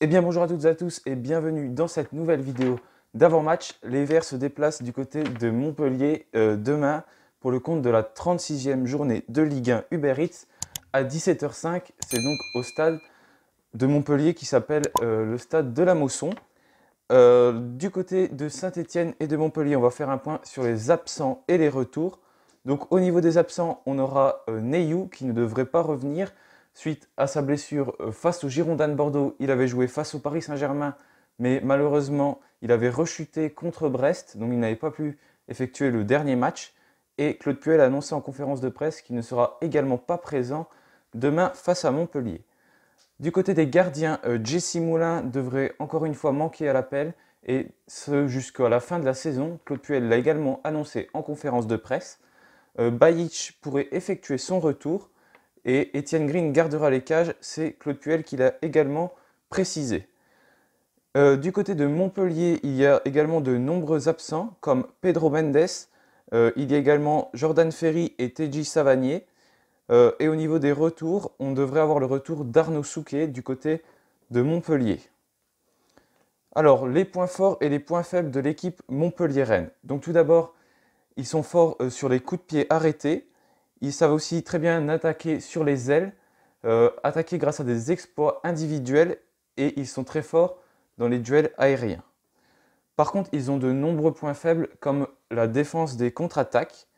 Eh bien bonjour à toutes et à tous et bienvenue dans cette nouvelle vidéo d'avant-match. Les Verts se déplacent du côté de Montpellier euh, demain pour le compte de la 36e journée de Ligue 1 Uber Eats à 17h05. C'est donc au stade de Montpellier qui s'appelle euh, le stade de la Mosson. Euh, du côté de saint étienne et de Montpellier, on va faire un point sur les absents et les retours. Donc au niveau des absents, on aura Neyou qui ne devrait pas revenir suite à sa blessure euh, face au Girondin de Bordeaux. Il avait joué face au Paris Saint-Germain, mais malheureusement, il avait rechuté contre Brest, donc il n'avait pas pu effectuer le dernier match. Et Claude Puel a annoncé en conférence de presse qu'il ne sera également pas présent demain face à Montpellier. Du côté des gardiens, euh, Jesse Moulin devrait encore une fois manquer à l'appel, et ce jusqu'à la fin de la saison. Claude Puel l'a également annoncé en conférence de presse. Euh, Bajic pourrait effectuer son retour, et Étienne Green gardera les cages, c'est Claude Puel qui l'a également précisé. Euh, du côté de Montpellier, il y a également de nombreux absents, comme Pedro Mendes, euh, il y a également Jordan Ferry et Teji Savanier. Euh, et au niveau des retours, on devrait avoir le retour d'Arnaud Souquet du côté de Montpellier. Alors, les points forts et les points faibles de l'équipe montpellier Donc tout d'abord, ils sont forts sur les coups de pied arrêtés. Ils savent aussi très bien attaquer sur les ailes, euh, attaquer grâce à des exploits individuels et ils sont très forts dans les duels aériens. Par contre, ils ont de nombreux points faibles comme la défense des contre-attaques,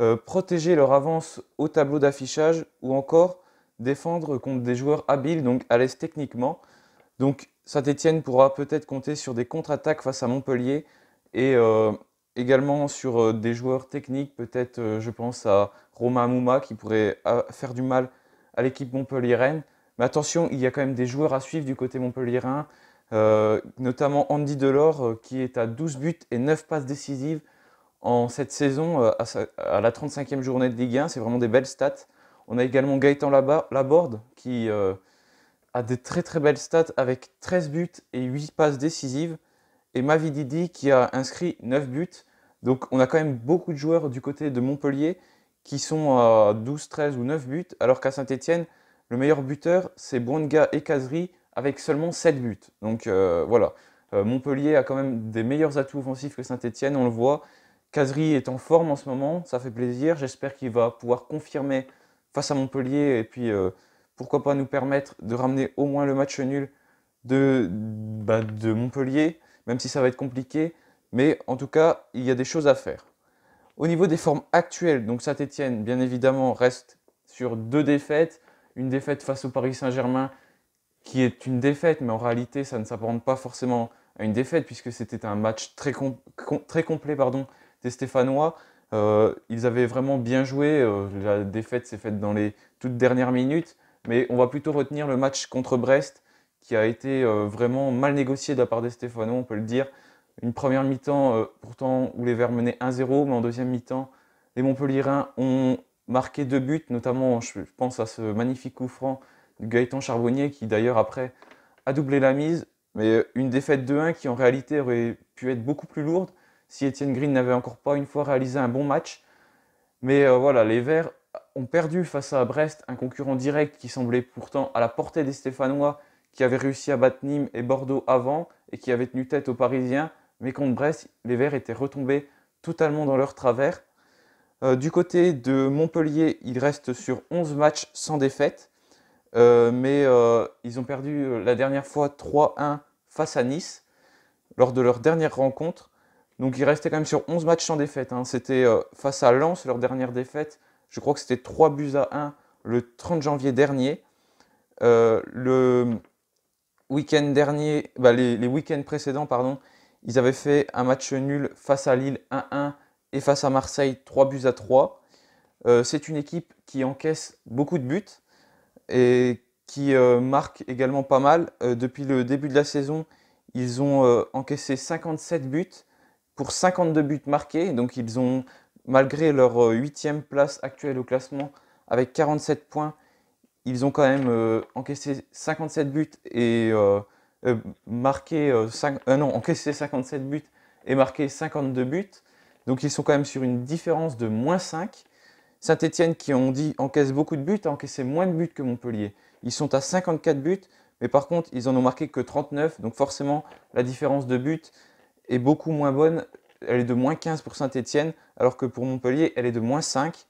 euh, protéger leur avance au tableau d'affichage ou encore défendre contre des joueurs habiles, donc à l'aise techniquement. Donc Saint-Etienne pourra peut-être compter sur des contre-attaques face à Montpellier et euh, également sur euh, des joueurs techniques, peut-être euh, je pense à Romain Mouma qui pourrait euh, faire du mal à l'équipe Montpellier-Rennes. Mais attention, il y a quand même des joueurs à suivre du côté montpellier notamment Andy Delors qui est à 12 buts et 9 passes décisives en cette saison à, la 35e journée de Ligue 1. C'est vraiment des belles stats. On a également Gaëtan Laborde qui a des très très belles stats avec 13 buts et 8 passes décisives et Mavididi qui a inscrit 9 buts. Donc on a quand même beaucoup de joueurs du côté de Montpellier qui sont à 12, 13 ou 9 buts, alors qu'à Saint-Etienne, le meilleur buteur, c'est Bonga et Kazri avec seulement 7 buts. Donc euh, voilà, euh, Montpellier a quand même des meilleurs atouts offensifs que Saint-Etienne, on le voit. Kazri est en forme en ce moment, ça fait plaisir, j'espère qu'il va pouvoir confirmer face à Montpellier et puis euh, pourquoi pas nous permettre de ramener au moins le match nul de bah, Montpellier même si ça va être compliqué, mais en tout cas, il y a des choses à faire. Au niveau des formes actuelles, donc Saint-Etienne, bien évidemment, reste sur deux défaites. Une défaite face au Paris Saint-Germain, qui est une défaite, mais en réalité, ça ne s'apparente pas forcément à une défaite, puisque c'était un match très, complet pardon, des Stéphanois. Euh, ils avaient vraiment bien joué. Euh, la défaite s'est faite dans les toutes dernières minutes. Mais on va plutôt retenir le match contre Brest, qui a été euh, vraiment mal négocié de la part des Stéphanois, on peut le dire. Une première mi-temps, euh, pourtant, où les Verts menaient 1-0, mais en deuxième mi-temps, les Montpellierins ont marqué deux buts, notamment, je pense à ce magnifique coup franc de Gaëtan Charbonnier, qui d'ailleurs, après, a doublé la mise. Mais euh, une défaite de 1 qui, en réalité, aurait pu être beaucoup plus lourde si Étienne Green n'avait encore pas une fois réalisé un bon match. Mais voilà, les Verts ont perdu face à Brest, un concurrent direct qui semblait pourtant à la portée des Stéphanois qui avait réussi à battre Nîmes et Bordeaux avant et qui avait tenu tête aux Parisiens. Mais contre Brest, les Verts étaient retombés totalement dans leur travers. Euh, du côté de Montpellier, ils restent sur 11 matchs sans défaite. Euh, mais euh, ils ont perdu la dernière fois 3-1 face à Nice lors de leur dernière rencontre. Donc ils restaient quand même sur 11 matchs sans défaite. Hein. C'était face à Lens, leur dernière défaite. Je crois que c'était 3 buts à 1 le 30 janvier dernier. le, week-end dernier, bah, les, week-ends précédents, pardon, ils avaient fait un match nul face à Lille 1-1 et face à Marseille 3 buts à 3. Euh, c'est une équipe qui encaisse beaucoup de buts et qui euh, marque également pas mal. Euh, depuis le début de la saison, ils ont encaissé 57 buts pour 52 buts marqués. Donc ils ont, malgré leur huitième place actuelle au classement avec 47 points, ils ont quand même euh, encaissé 57 euh, euh, buts et marqué encaissé 57 buts et marqué 52 buts. Donc ils sont quand même sur une différence de moins 5. Saint-Etienne, qui ont dit encaisse beaucoup de buts, a encaissé moins de buts que Montpellier. Ils sont à 54 buts, mais par contre, ils en ont marqué que 39. Donc forcément, la différence de buts est beaucoup moins bonne. Elle est de moins 15 pour Saint-Etienne, alors que pour Montpellier, elle est de moins 5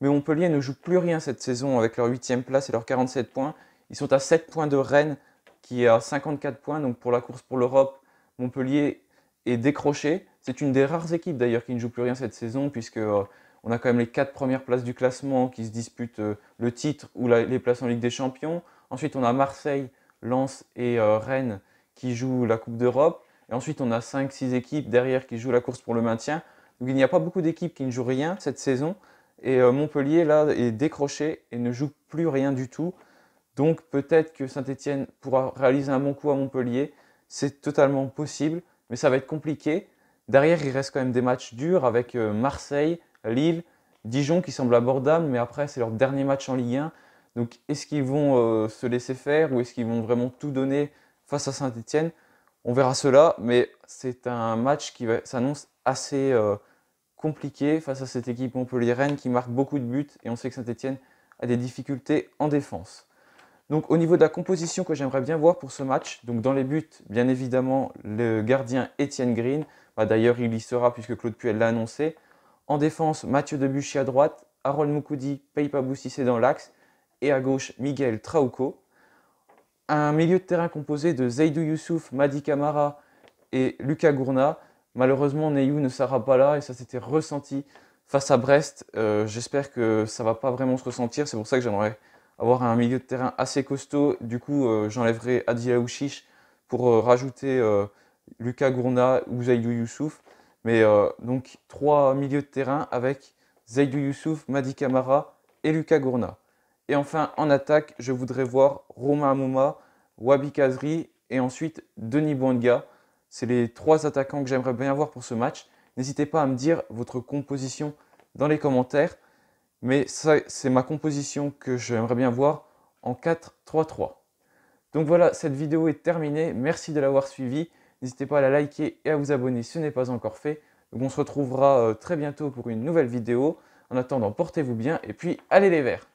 mais Montpellier ne joue plus rien cette saison avec leur 8 place et leurs 47 points. Ils sont à 7 points de Rennes qui est à 54 points, donc pour la course pour l'Europe, Montpellier est décroché. C'est une des rares équipes d'ailleurs qui ne joue plus rien cette saison, puisque euh, on a quand même les quatre premières places du classement qui se disputent euh, le titre ou les places en Ligue des Champions. Ensuite, on a Marseille, Lens et euh, Rennes qui jouent la Coupe d'Europe. Et ensuite, on a 5-6 équipes derrière qui jouent la course pour le maintien. Donc il n'y a pas beaucoup d'équipes qui ne jouent rien cette saison. Et euh, Montpellier, là, est décroché et ne joue plus rien du tout. Donc peut-être que Saint-Etienne pourra réaliser un bon coup à Montpellier. C'est totalement possible, mais ça va être compliqué. Derrière, il reste quand même des matchs durs avec euh, Marseille, Lille, Dijon qui semblent abordables, mais après, c'est leur dernier match en Ligue 1. Donc est-ce qu'ils vont euh, se laisser faire ou est-ce qu'ils vont vraiment tout donner face à Saint-Etienne On verra cela, mais c'est un match qui s'annonce assez compliqué face à cette équipe Montpellier-Rennes qui marque beaucoup de buts et on sait que Saint-Etienne a des difficultés en défense. Donc au niveau de la composition que j'aimerais bien voir pour ce match, donc dans les buts, bien évidemment, le gardien Étienne Green, bah, d'ailleurs il y sera puisque Claude Puel l'a annoncé. En défense, Mathieu Debuchy à droite, Harold Moukoudi, Peipa Boussissé dans l'axe, et à gauche, Miguel Trauco. Un milieu de terrain composé de Zaidou Youssouf, Madi Kamara et Lucas Gourna, Malheureusement, Neyou ne sera pas là et ça s'était ressenti face à Brest. Euh, j'espère que ça va pas vraiment se ressentir. C'est pour ça que j'aimerais avoir un milieu de terrain assez costaud. Du coup, euh, j'enlèverai Adi pour euh, rajouter Lucas Gourna ou Zaidou Youssouf. Mais donc trois milieux de terrain avec Zaidou Youssouf, Madi Kamara et Lucas Gourna. Et enfin, en attaque, je voudrais voir Romain Amouma, Wabi Kazri et ensuite Denis Bouanga. C'est les trois attaquants que j'aimerais bien voir pour ce match. N'hésitez pas à me dire votre composition dans les commentaires. Mais c'est ma composition que j'aimerais bien voir en 4-3-3. Donc voilà, cette vidéo est terminée. Merci de l'avoir suivie. N'hésitez pas à la liker et à vous abonner si ce n'est pas encore fait. on se retrouvera euh, très bientôt pour une nouvelle vidéo. En attendant, portez-vous bien et puis allez les verts